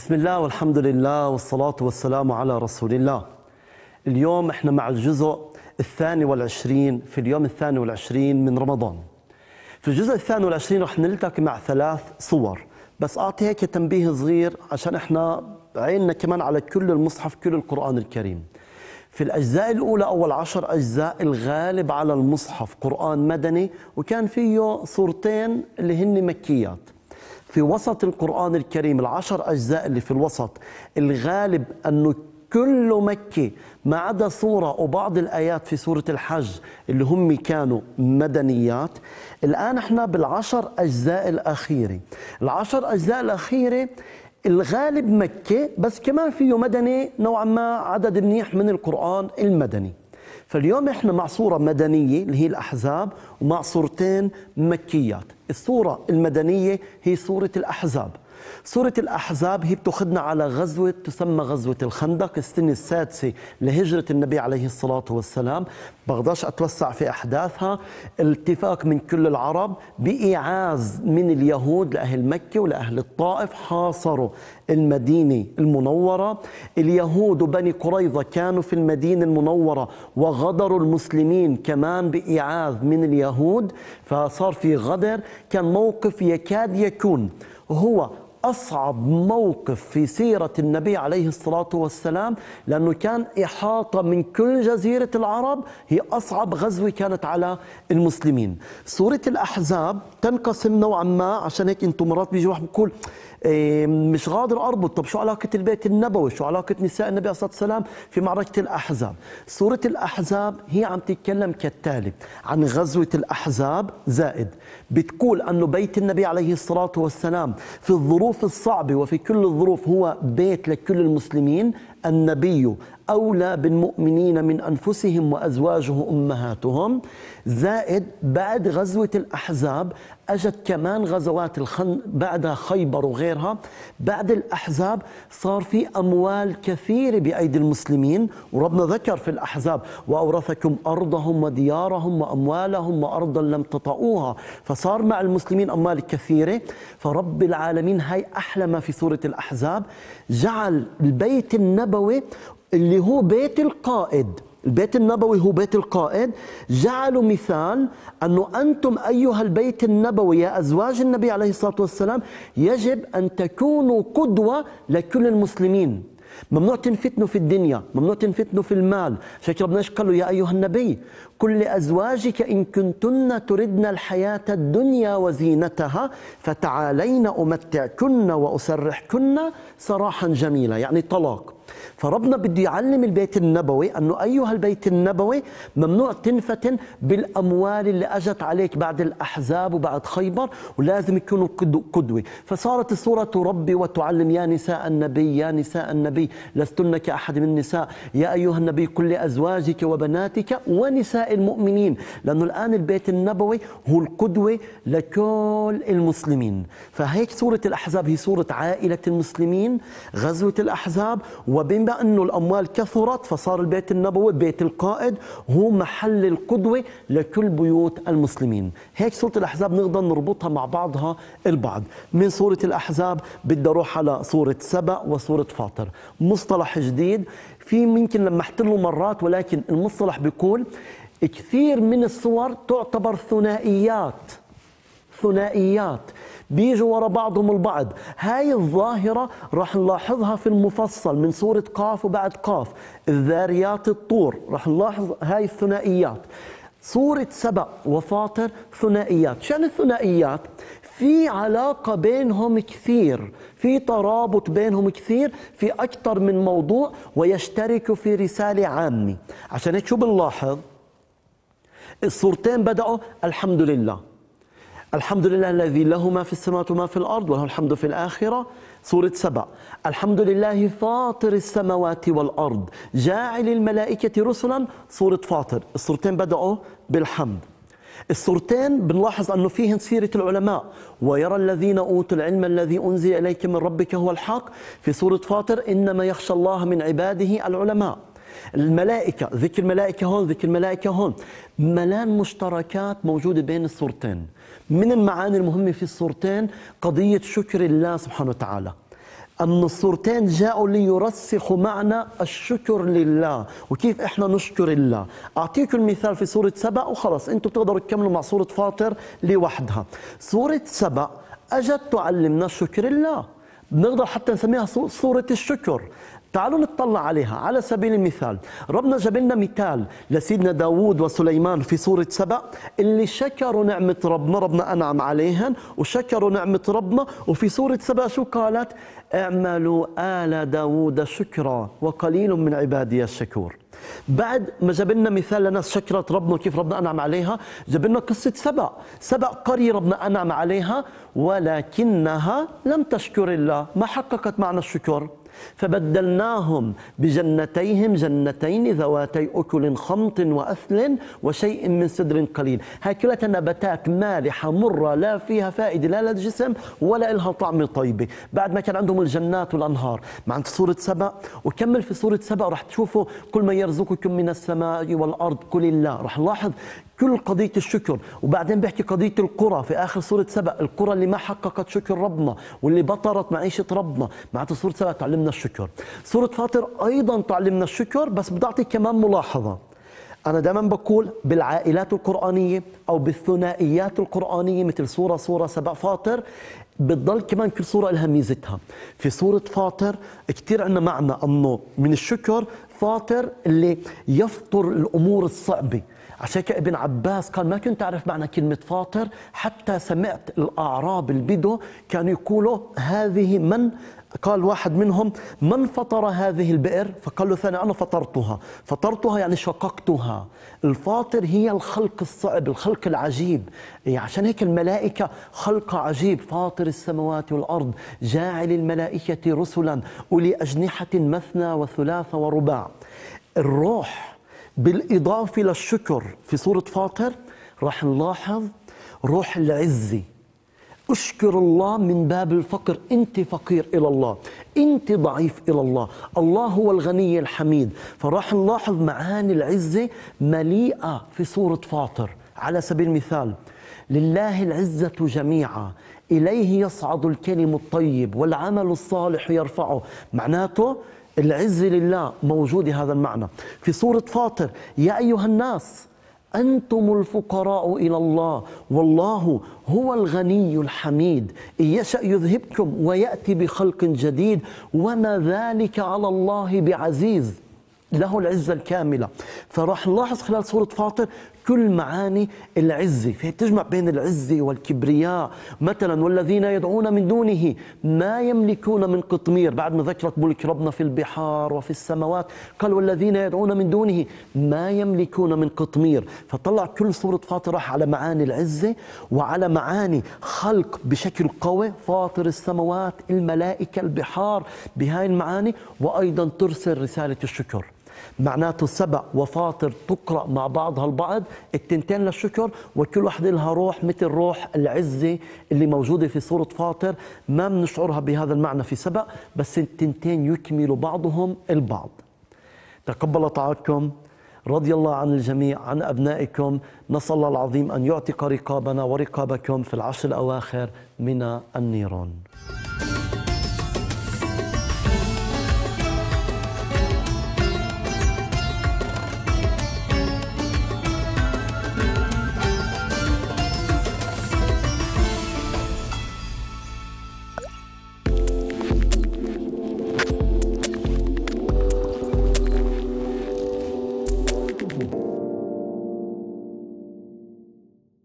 بسم الله والحمد لله والصلاة والسلام على رسول الله اليوم احنا مع الجزء الثاني والعشرين في اليوم الثاني والعشرين من رمضان في الجزء الثاني والعشرين رح نلتقي مع ثلاث صور بس أعطي هيك تنبيه صغير عشان احنا عيننا كمان على كل المصحف كل القرآن الكريم في الأجزاء الأولى أول عشر أجزاء الغالب على المصحف قرآن مدني وكان فيه صورتين اللي هن مكيات في وسط القرآن الكريم العشر أجزاء اللي في الوسط الغالب أنه كل مكة ما عدا سورة وبعض الآيات في سورة الحج اللي هم كانوا مدنيات الآن احنا بالعشر أجزاء الأخيرة العشر أجزاء الأخيرة الغالب مكة بس كمان فيه مدني نوعا ما عدد منيح من القرآن المدني فاليوم احنا مع صوره مدنيه اللي هي الاحزاب ومع صورتين مكيات الصوره المدنيه هي صوره الاحزاب سورة الأحزاب هي بتخدنا على غزوة تسمى غزوة الخندق السنة السادسة لهجرة النبي عليه الصلاة والسلام بغداش أتوسع في أحداثها الاتفاق من كل العرب بإيعاز من اليهود لأهل مكة ولأهل الطائف حاصروا المدينة المنورة اليهود وبني قريظة كانوا في المدينة المنورة وغدروا المسلمين كمان بإعاز من اليهود فصار في غدر كان موقف يكاد يكون هو أصعب موقف في سيرة النبي عليه الصلاة والسلام لأنه كان إحاطة من كل جزيرة العرب هي أصعب غزوة كانت على المسلمين سورة الأحزاب تنقسم نوعا ما عشان هيك أنتم مرات بيجي واحد بيقول إيه، مش قادر اربط طب شو علاقه البيت النبوي شو علاقه نساء النبي عليه الصلاه والسلام في معركه الاحزاب سوره الاحزاب هي عم تتكلم كالتالي عن غزوه الاحزاب زائد بتقول انه بيت النبي عليه الصلاه والسلام في الظروف الصعبه وفي كل الظروف هو بيت لكل المسلمين النبي أولى بالمؤمنين من أنفسهم وأزواجه أمهاتهم زائد بعد غزوة الأحزاب أجت كمان غزوات الخن بعدها خيبر وغيرها بعد الأحزاب صار في أموال كثيرة بأيدي المسلمين وربنا ذكر في الأحزاب وأورثكم أرضهم وديارهم وأموالهم وأرضا لم تطئوها فصار مع المسلمين أموال كثيرة فرب العالمين هاي أحلى ما في سورة الأحزاب جعل البيت النبوي اللي هو بيت القائد البيت النبوي هو بيت القائد جعلوا مثال أنه أنتم أيها البيت النبوي يا أزواج النبي عليه الصلاة والسلام يجب أن تكونوا قدوة لكل المسلمين ممنوع تنفتنوا في الدنيا ممنوع تنفتنوا في المال شكرا ربنا قال له يا أيها النبي قل لأزواجك إن كنتن تردن الحياة الدنيا وزينتها فتعالين أمتعكن وأسرحكن سراحا جميلا يعني طلاق فربنا بده يعلم البيت النبوي أنه أيها البيت النبوي ممنوع تنفتن بالأموال اللي أجت عليك بعد الأحزاب وبعد خيبر ولازم يكونوا قدوة فصارت الصورة تربي وتعلم يا نساء النبي يا نساء النبي لستن كأحد من النساء يا أيها النبي قل لأزواجك وبناتك ونساء المؤمنين لأنه الآن البيت النبوي هو القدوة لكل المسلمين فهيك سورة الأحزاب هي سورة عائلة المسلمين غزوة الأحزاب وبما أنه الأموال كثرت فصار البيت النبوي بيت القائد هو محل القدوة لكل بيوت المسلمين هيك سورة الأحزاب نقدر نربطها مع بعضها البعض من سورة الأحزاب بدي أروح على سورة سبأ وسورة فاطر مصطلح جديد في يمكن لمحت له مرات ولكن المصطلح بيقول كثير من الصور تعتبر ثنائيات ثنائيات بيجوا ورا بعضهم البعض هاي الظاهرة راح نلاحظها في المفصل من سورة قاف وبعد قاف الذاريات الطور راح نلاحظ هاي الثنائيات سورة سبأ وفاطر ثنائيات شأن الثنائيات في علاقة بينهم كثير في ترابط بينهم كثير في أكثر من موضوع ويشترك في رسالة عامة عشان هيك شو بنلاحظ الصورتين بدأوا الحمد لله الحمد لله الذي له ما في السماوات وما في الأرض وله الحمد في الآخرة سورة سبع الحمد لله فاطر السماوات والأرض جاعل الملائكة رسلا سورة فاطر الصورتين بدأوا بالحمد الصورتين بنلاحظ أنه فيهن سيرة العلماء ويرى الذين أوتوا العلم الذي أنزل إليك من ربك هو الحق في سورة فاطر إنما يخشى الله من عباده العلماء الملائكة ذكر الملائكة هون ذكر الملائكة هون ملان مشتركات موجودة بين الصورتين من المعاني المهمة في الصورتين قضية شكر الله سبحانه وتعالى أن الصورتين جاءوا ليرسخوا معنى الشكر لله وكيف إحنا نشكر الله أعطيكم المثال في سورة سبأ وخلص أنتم تقدروا تكملوا مع سورة فاطر لوحدها سورة سبأ أجت تعلمنا شكر الله بنقدر حتى نسميها صورة الشكر تعالوا نطلع عليها على سبيل المثال ربنا جاب لنا مثال لسيدنا داوود وسليمان في سورة سبأ اللي شكروا نعمة ربنا ربنا أنعم عليهم وشكروا نعمة ربنا وفي سورة سبأ شو قالت اعملوا آل داوود شكرا وقليل من عبادي الشكور بعد ما جاب لنا مثال لنا شكرة ربنا وكيف ربنا أنعم عليها جاب لنا قصة سبع سبع قرية ربنا أنعم عليها ولكنها لم تشكر الله ما حققت معنى الشكر فبدلناهم بجنتيهم جنتين ذواتي أكل خمط وأثل وشيء من سدر قليل هاي كلها نباتات مالحة مرة لا فيها فائدة لا للجسم ولا إلها طعم طيبة بعد ما كان عندهم الجنات والأنهار مع عند سورة سبأ وكمل في سورة سبأ رح تشوفوا كل ما يرجع يرزقكم من السماء والأرض كل الله رح نلاحظ كل قضية الشكر وبعدين بيحكي قضية القرى في آخر سورة سبأ القرى اللي ما حققت شكر ربنا واللي بطرت معيشة ربنا معناته سورة سبأ تعلمنا الشكر سورة فاطر أيضا تعلمنا الشكر بس بدي أعطيك كمان ملاحظة أنا دائما بقول بالعائلات القرآنية أو بالثنائيات القرآنية مثل سورة سورة سبق فاطر بتضل كمان كل صورة لها ميزتها في صورة فاطر كثير عندنا معنى أنه من الشكر الفاطر اللي يفطر الامور الصعبه عشان كده ابن عباس قال ما كنت اعرف معنى كلمه فاطر حتى سمعت الاعراب البدو كانوا يقولوا هذه من قال واحد منهم من فطر هذه البئر فقال له ثاني أنا فطرتها فطرتها يعني شققتها الفاطر هي الخلق الصعب الخلق العجيب يعني عشان هيك الملائكة خلق عجيب فاطر السماوات والأرض جاعل الملائكة رسلا أولي أجنحة مثنى وثلاث ورباع الروح بالإضافة للشكر في صورة فاطر راح نلاحظ روح العزة أشكر الله من باب الفقر أنت فقير إلى الله أنت ضعيف إلى الله الله هو الغني الحميد فراح نلاحظ معاني العزة مليئة في سوره فاطر على سبيل المثال لله العزة جميعا إليه يصعد الكلم الطيب والعمل الصالح يرفعه معناته العزة لله موجودة هذا المعنى في سوره فاطر يا أيها الناس أنتم الفقراء إلى الله والله هو الغني الحميد إن يشأ يذهبكم ويأتي بخلق جديد وما ذلك على الله بعزيز له العزة الكاملة فراح نلاحظ خلال سورة فاطر كل معاني العزة فهي تجمع بين العزة والكبرياء مثلا والذين يدعون من دونه ما يملكون من قطمير بعد ما ذكرت ملك ربنا في البحار وفي السماوات قال والذين يدعون من دونه ما يملكون من قطمير فطلع كل سورة فاطر راح على معاني العزة وعلى معاني خلق بشكل قوي فاطر السماوات الملائكة البحار بهاي المعاني وأيضا ترسل رسالة الشكر معناته سبع وفاطر تقرأ مع بعضها البعض التنتين للشكر وكل واحدة لها روح مثل روح العزة اللي موجودة في سورة فاطر ما بنشعرها بهذا المعنى في سبع بس التنتين يكملوا بعضهم البعض تقبل طاعتكم رضي الله عن الجميع عن أبنائكم نسأل الله العظيم أن يعتق رقابنا ورقابكم في العشر الأواخر من النيران